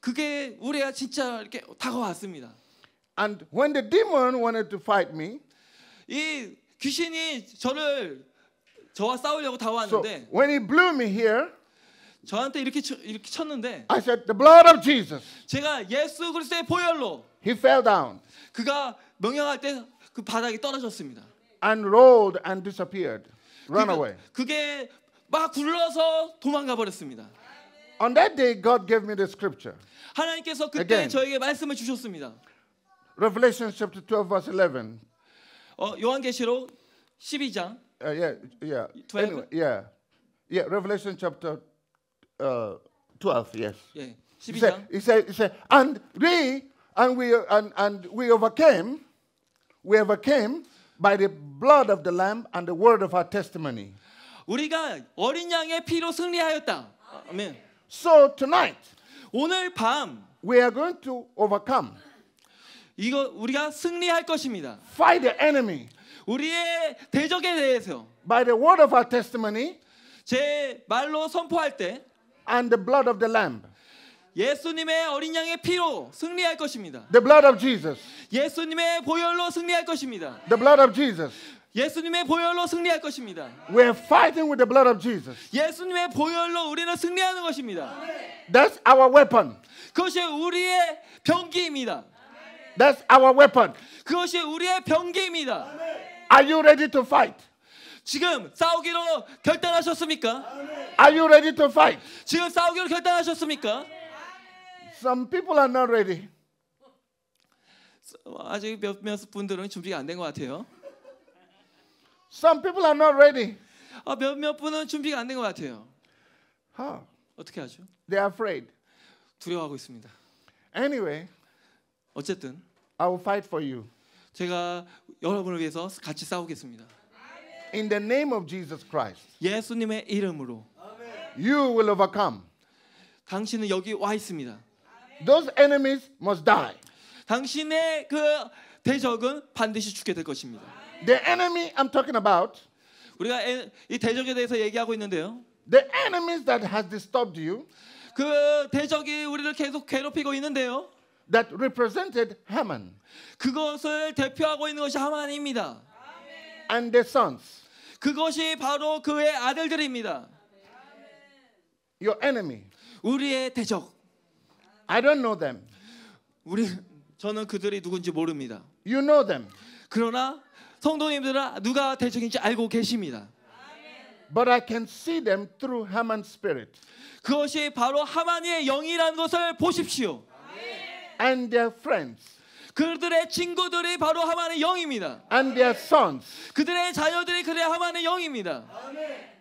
그게 우리야 진짜 이렇게 다가왔습니다. And when the demon wanted to fight me, 이 귀신이 저를 저와 싸우려고 다가왔는데, so when he blew me here, 저한테 이렇게 쳐, 이렇게 쳤는데, I said the blood of Jesus. 제가 예수 그리스도의 보혈로, he fell down. 그가 명령할 때 그 바닥에 떨어졌습니다. And rolled and disappeared, ran away. 그게 막 굴러서 도망가 버렸습니다. On that day, God gave me the scripture. 하나님께서 그때 Again. 저에게 말씀을 주셨습니다. Revelation chapter 12 verse 11. 어, 요한계시록 12장. Uh, yeah, yeah. 12. Anyway, yeah. Yeah, Revelation chapter uh, 12, yes. 예. 12장. He said, he said, he said and we and we and, and we overcame we overcame by the blood of the lamb and the word of our testimony. 우리가 어린 양의 피로 승리하였다. 아멘. So tonight, 오늘 밤 we are going to overcome. 이거 우리가 승리할 것입니다. Fight the enemy. 우리의 대적에 대해서 by the word of our testimony 제 말로 선포할 때 and the blood of the lamb 예수님의 어린 양의 피로 승리할 것입니다. The blood of Jesus. 예수님의 보혈로 승리할 것입니다. The blood of Jesus. 예수님의 보혈로 승리할 것입니다. We're fighting with the blood of Jesus. 예수님의 보혈로 우리는 승리하는 것입니다. That's our weapon. 그것이 우리의 병기입니다. That's our weapon. 그것이 우리의 병기입니다. Are you ready to fight? 지금 싸우기로 결단하셨습니까? Are you ready to fight? 지금 싸우기로 결단하셨습니까? Some people are not ready. 아직 몇몇 분들은 준비가 안 된 것 같아요. Some people are not ready. 어, 몇몇 분은 준비가 안 된 것 같아요. How? 어떻게 하죠? They are afraid. 두려워하고 있습니다. Anyway, 어쨌든 I will fight for you. 제가 여러분을 위해서 같이 싸우겠습니다. In the name of Jesus Christ. 예수님의 이름으로. You will overcome. 당신은 여기 와 있습니다. Those enemies must die. 당신의 그 대적은 반드시 죽게 될 것입니다. The enemy I'm talking about. 우리가 에, 이 대적에 대해서 얘기하고 있는데요. The enemies that has disturbed you. 그 대적이 우리를 계속 괴롭히고 있는데요. That represented Haman. 그것을 대표하고 있는 것이 하만입니다. And the sons. 그것이 바로 그의 아들들입니다. Your enemy. 우리의 대적. I don't know them. 우리 저는 그들이 누군지 모릅니다. You know them. 그러나 성도님들아 누가 대적인지 알고 계십니다. But I can see them through Haman's spirit. 그것이 바로 하만의 영이라는 것을 보십시오. And their friends. 그들의 친구들이 바로 하만의 영입니다. And their sons. 그들의 자녀들이 그들의 하만의 영입니다.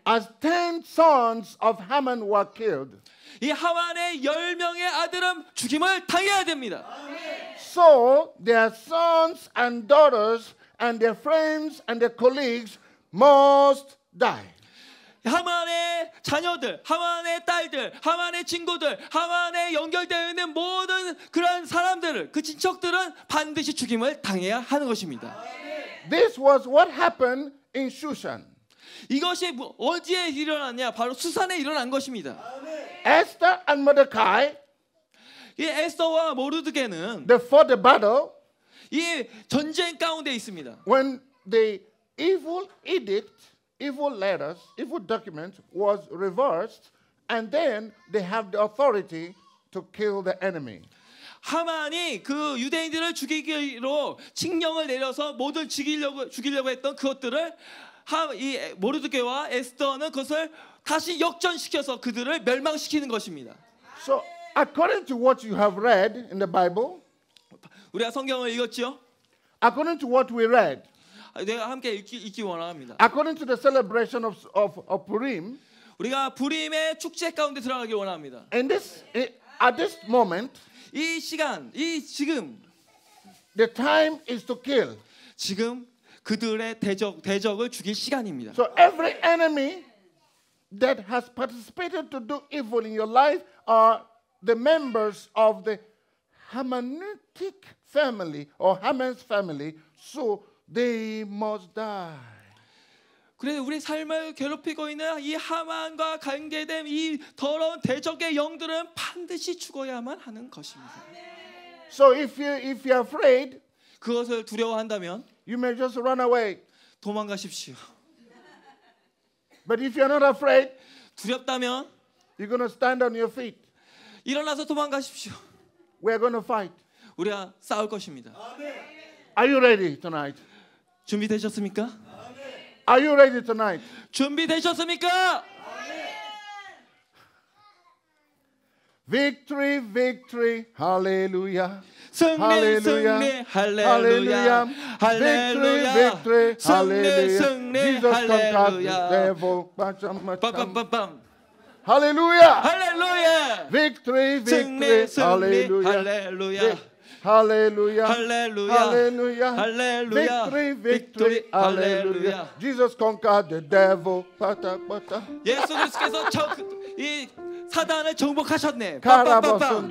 As ten sons of Haman were killed. 이 하만의 열 명의 아들은 죽임을 당해야 됩니다. So their sons and daughters and their friends and their colleagues must die. 하만의 자녀들, 하만의 딸들, 하만의 친구들, 하만에 연결되어 있는 모든 그런 사람들을 그 친척들은 반드시 죽임을 당해야 하는 것입니다. This was what happened in Shushan. 이것이 뭐, 어디에 일어났냐? 바로 수산에 일어난 것입니다. Esther and Mordecai. 이 에스더와 모르드게는 they fought the battle. 이 전쟁 가운데 있습니다. When the evil edict, evil letters, evil document was reversed, and then they have the authority to kill the enemy. 하만이 그 유대인들을 죽이기로 칙령을 내려서 모두 죽이려고 죽이려고 했던 그것들을 하, 이 모르드게와 에스더는 그것을 다시 역전시켜서 그들을 멸망시키는 것입니다. So according to what you have read in the Bible, 우리가 성경을 읽었지요? According to what we read. 내가 함께 읽기, 읽기 원합니다. According to the celebration of of, of Purim. 우리가 불임의 축제 가운데 들어가길 원합니다. And this at this moment. 이 시간, 이 지금. The time is to kill. 지금 그들의 대적 대적을 죽일 시간입니다. So every enemy that has participated to do evil in your life are the members of the Hamanitic family or Haman's family, so they must die. 그래 우리 삶을 괴롭히고 있는 이 하만과 관계된 이 더러운 대적의 영들은 반드시 죽어야만 하는 것입니다. So if you if you're afraid, 그것을 두려워한다면, you may just run away. 도망가십시오. But if you're not afraid, 두렵다면, you're gonna stand on your feet. 일어나서 도망가십시오. We're g o n n a fight. 우리가 싸울 것입니다. Are you ready tonight? 준비되셨습니까? Are you ready tonight? 준비되셨습니까? Victory, victory, hallelujah. 승리, 승리, hallelujah. Victory, victory, hallelujah. 승리, j e hallelujah. conquered the devil. Hallelujah. Hallelujah. Victory, victory. Hallelujah. Hallelujah. Hallelujah. Hallelujah. Hallelujah. Hallelujah. Victory, victory. Hallelujah. Jesus conquered the devil. Pata pata. 예수 그리스께서 이 사단을 정복하셨네. 가라보선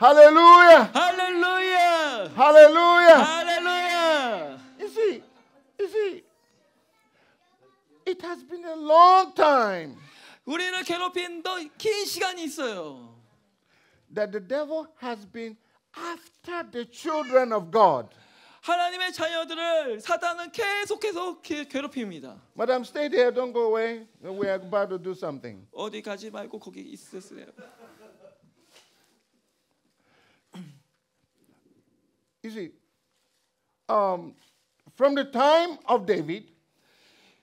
Hallelujah. Hallelujah. Hallelujah. Hallelujah. You see, you see, it has been a long time. 우리를 괴롭힌 더 긴 시간이 있어요. That the devil has been after the children of God. 하나님의 자녀들을 사단은 계속해서 괴롭힙니다. Madam, stay there. Don't go away. We are about to do something. 어디 가지 말고 거기 있으세요. You see, um, from the time of David,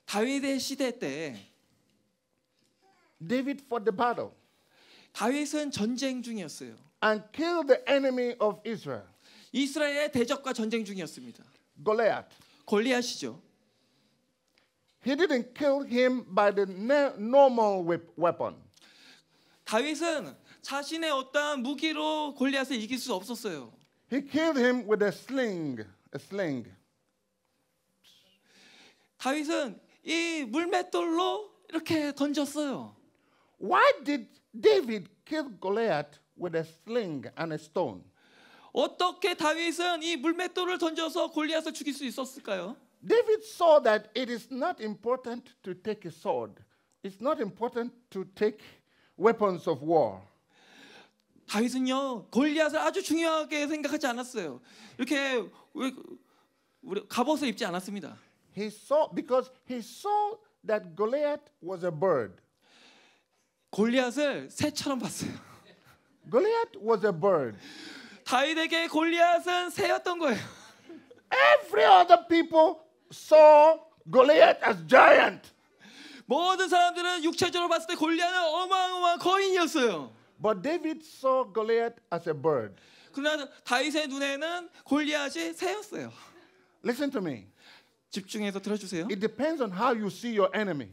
다윗의 시대 때 David fought the battle. 다윗은 전쟁 중이었어요. And killed the enemy of Israel. 이스라엘의 대적과 전쟁 중이었습니다. Goliath. 골리앗이죠. He didn't kill him by the normal weapon. 다윗은 자신의 어떠한 무기로 골리앗을 이길 수 없었어요. He killed him with a sling, a sling. 다윗은 이 물맷돌로 이렇게 던졌어요. Why did David kill Goliath with a sling and a stone? 어떻게 다윗은 이 물맷돌을 던져서 골리앗을 죽일 수 있었을까요? David saw that it is not important to take a sword. It's not important to take weapons of war. 다윗은요 골리앗을 아주 중요하게 생각하지 않았어요. 이렇게 우리 갑옷을 입지 않았습니다. He saw because he saw that Goliath was a bird. 골리앗을 새처럼 봤어요. Goliath was a bird. 다윗에게 골리앗은 새였던 거예요. Every other people saw Goliath as giant. 모든 사람들은 육체적으로 봤을 때 골리앗은 어마어마한 거인이었어요. But David saw Goliath as a bird. 그러나 다윗의 눈에는 골리앗이 새였어요. Listen to me. 집중해서 들어주세요. It depends on how you see your enemy.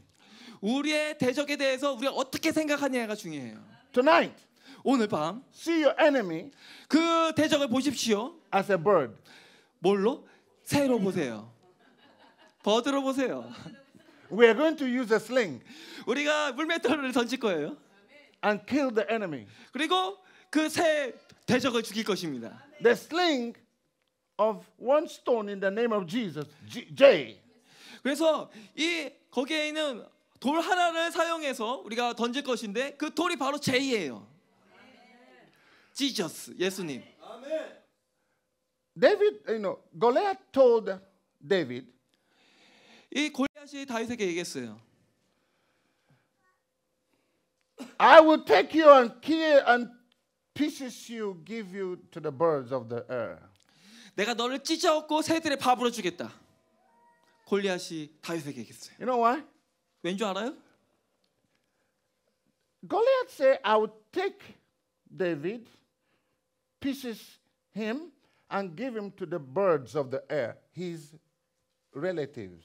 우리의 대적에 대해서 우리가 어떻게 생각하냐가 중요해요. Tonight, 오늘 밤 see your enemy 그 대적을 보십시오. as a bird. 뭘로? 새로 보세요. 버드로 보세요. We are going to use a sling 우리가 물맷돌을 던질 거예요. and kill the enemy. 그리고 그 새 대적을 죽일 것입니다. The sling of one stone in the name of Jesus, J. 그래서 이 거기에 있는 돌 하나를 사용해서 우리가 던질 것인데 그 돌이 바로 제이예요. 지저스 예수님. 아멘. David, you know, Goliath told David. 이 골리앗이 다윗에게 얘기했어요. I will take you and kill and pieces you give you to the birds of the air. 내가 너를 찢어엎고 새들의 밥으로 주겠다. 골리앗이 다윗에게 얘기했어요. You know why? 왠줄 알아요? Goliath said, I will take David, pieces him, and give him to the birds of the air, his relatives.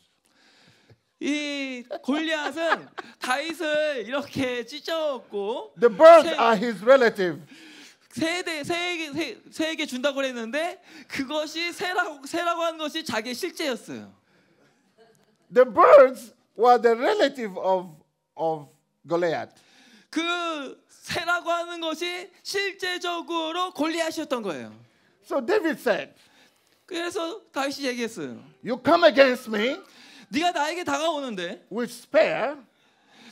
이 골리앗은 다윗을 이렇게 찢어먹고 The birds 세, are his relative. 새에게 새에게 새에게 준다고 그랬는데 그것이 새라고 새라고 한 것이 자기의 실제였어요. The birds were the relative of of Goliath. 그 세라고 하는 것이 실제적으로 골리앗이었던 거예요. So David said. 그래서 다윗이 얘기했어요. You come against me. 네가 나에게 다가오는데. With spear.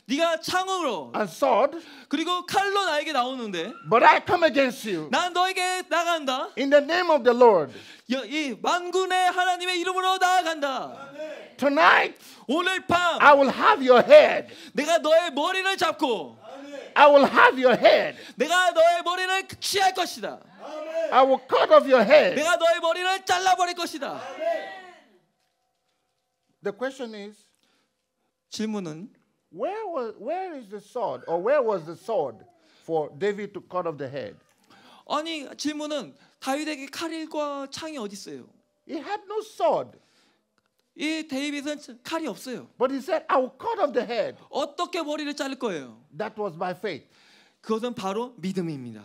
네가 창으로 and sword 그리고 칼로 나에게 나오는데 but I come against you 난 너에게 나간다 in the name of the Lord 이 만군의 하나님의 이름으로 나아간다 tonight 오늘 밤 I will have your head 내가 너의 머리를 잡고 I will have your head. 내가 너의 머리를 취할 것이다. 아멘. I will cut off your head. 내가 너의 머리를 잘라 버릴 것이다. 아멘. The question is 질문은 Where, was, where is the sword? Or where was the sword for David to cut off the head? 아니 질문은 다윗에게 칼과 창이 어디 있어요? He had no sword. 이 데이빗은 칼이 없어요. But he said, I will cut off the head. 어떻게 머리를 자를 거예요? That was my faith. 그것은 바로 믿음입니다.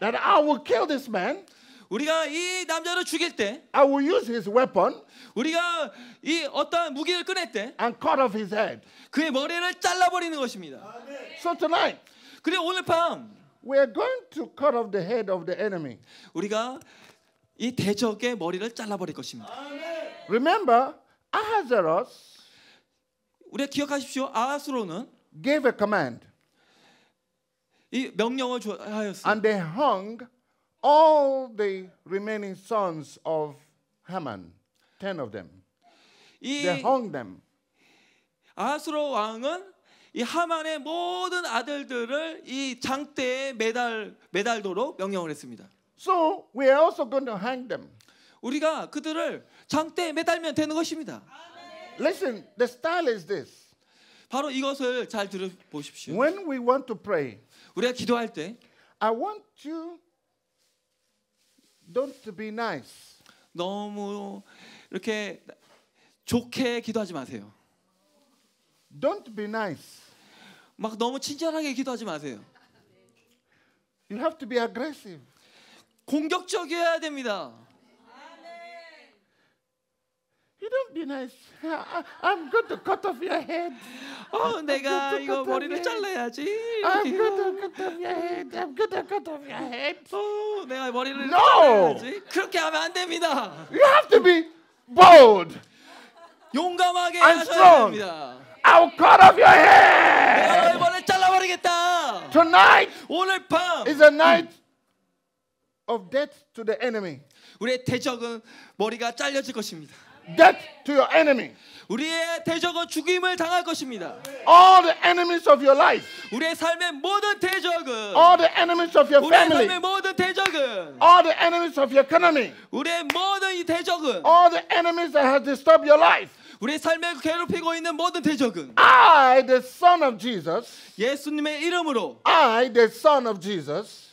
That I will kill this man. 우리가 이 남자를 죽일 때 I will use his weapon 우리가 이 어떤 무기를 꺼낼 때 and cut off his head. 그의 머리를 잘라 버리는 것입니다. So tonight 그리고 오늘 밤 we are going to cut off the head of the enemy. 우리가 이 대적의 머리를 잘라 버릴 것입니다. Remember Ahasuerus 우리가 기억하십시오. 아하수로는 gave a command. 이 명령을 하였어요. And they hung all the remaining sons of Haman, ten of them. They hung them. 아하스로 왕은 이 하만의 모든 아들들을 이 장대에 매달 매달도록 명령을 했습니다. So we are also going to hang them. 우리가 그들을 장대에 매달면 되는 것입니다. Listen, the style is this. 바로 이것을 잘 들어 보십시오. When we want to pray, 우리가 기도할 때, I want you Don't be nice. 너무 이렇게 좋게 기도하지 마세요. Don't be nice. 막 너무 친절하게 기도하지 마세요. You have to be aggressive. 공격적이어야 됩니다. You don't be nice. I, I'm going to cut off your head. 어, 내가 이거 머리를 잘라야지. I'm going to cut off your head. I'm going to cut off your head. 어, 내가 머리를 no! 잘라야지. 그렇게 하면 안 됩니다. You have to be bold. 용감하게 and 하셔야 strong. 됩니다. I'll cut off your head. 내가 너의 머리를 잘라버리겠다. Tonight 오늘 밤 is a night of death to the enemy. 우리의 대적은 머리가 잘려질 것입니다. death to your enemy. 우리의 대적은 죽임을 당할 것입니다. All the enemies of your life. 우리의 삶의 모든 대적은 All the enemies of your family. 우리의 삶의 모든 대적은 All the enemies of your economy. 우리의 모든 이 대적은 All the enemies that has disturbed your life. 우리의 삶을 괴롭히고 있는 모든 대적은 I the son of Jesus. 예수님의 이름으로 I the son of Jesus.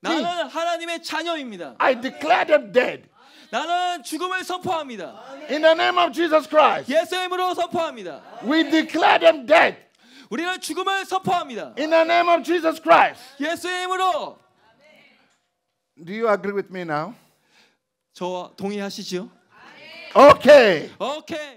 나는 하나님의 자녀입니다. I declare them dead. 나는 죽음을 선포합니다. In the name of Jesus Christ. 예수 이름으로 선포합니다. We declare them dead. 우리는 죽음을 선포합니다. In the name of Jesus Christ. 예수 이름으로. Do you agree with me now? 저 동의하시죠? 오케 o k 케이